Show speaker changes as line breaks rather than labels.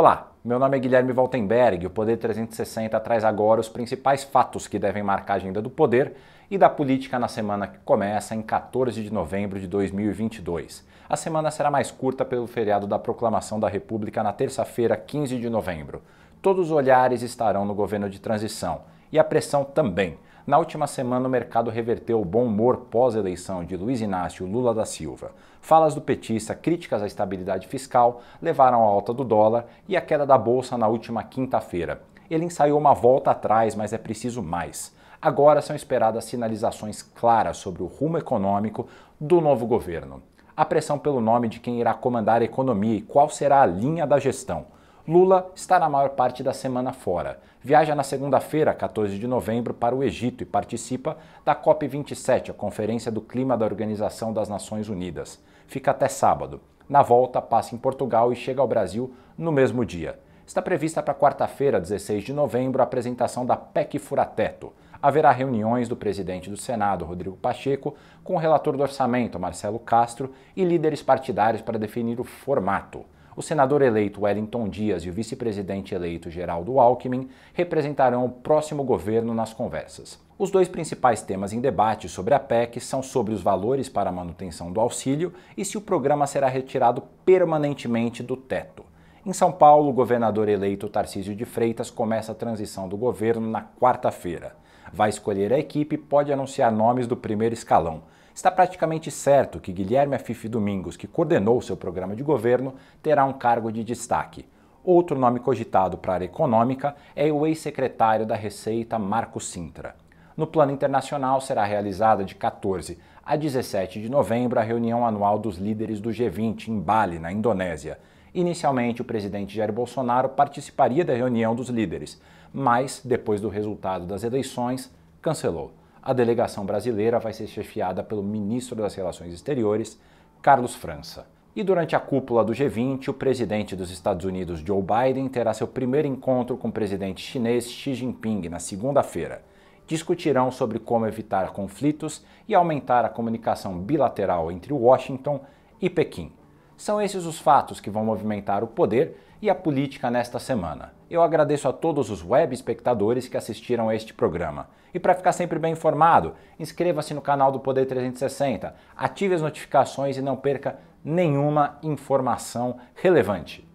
Olá, meu nome é Guilherme Waltenberg. O Poder 360 traz agora os principais fatos que devem marcar a agenda do poder e da política na semana que começa em 14 de novembro de 2022. A semana será mais curta pelo feriado da Proclamação da República na terça-feira, 15 de novembro. Todos os olhares estarão no governo de transição e a pressão também na última semana, o mercado reverteu o bom humor pós-eleição de Luiz Inácio Lula da Silva. Falas do petista, críticas à estabilidade fiscal, levaram à alta do dólar e à queda da bolsa na última quinta-feira. Ele ensaiou uma volta atrás, mas é preciso mais. Agora são esperadas sinalizações claras sobre o rumo econômico do novo governo. A pressão pelo nome de quem irá comandar a economia e qual será a linha da gestão. Lula está na maior parte da semana fora. Viaja na segunda-feira, 14 de novembro, para o Egito e participa da COP27, a Conferência do Clima da Organização das Nações Unidas. Fica até sábado. Na volta, passa em Portugal e chega ao Brasil no mesmo dia. Está prevista para quarta-feira, 16 de novembro, a apresentação da PEC Furateto. Haverá reuniões do presidente do Senado, Rodrigo Pacheco, com o relator do orçamento, Marcelo Castro, e líderes partidários para definir o formato o senador eleito Wellington Dias e o vice-presidente eleito Geraldo Alckmin representarão o próximo governo nas conversas. Os dois principais temas em debate sobre a PEC são sobre os valores para a manutenção do auxílio e se o programa será retirado permanentemente do teto. Em São Paulo, o governador eleito Tarcísio de Freitas começa a transição do governo na quarta-feira. Vai escolher a equipe e pode anunciar nomes do primeiro escalão. Está praticamente certo que Guilherme Afife Domingos, que coordenou seu programa de governo, terá um cargo de destaque. Outro nome cogitado para a área econômica é o ex-secretário da Receita, Marco Sintra. No plano internacional, será realizada de 14 a 17 de novembro a reunião anual dos líderes do G20 em Bali, na Indonésia. Inicialmente, o presidente Jair Bolsonaro participaria da reunião dos líderes, mas, depois do resultado das eleições, cancelou a delegação brasileira vai ser chefiada pelo ministro das Relações Exteriores, Carlos França. E durante a cúpula do G20, o presidente dos Estados Unidos, Joe Biden, terá seu primeiro encontro com o presidente chinês Xi Jinping na segunda-feira. Discutirão sobre como evitar conflitos e aumentar a comunicação bilateral entre Washington e Pequim. São esses os fatos que vão movimentar o poder e a política nesta semana. Eu agradeço a todos os web espectadores que assistiram a este programa. E para ficar sempre bem informado, inscreva-se no canal do Poder 360, ative as notificações e não perca nenhuma informação relevante.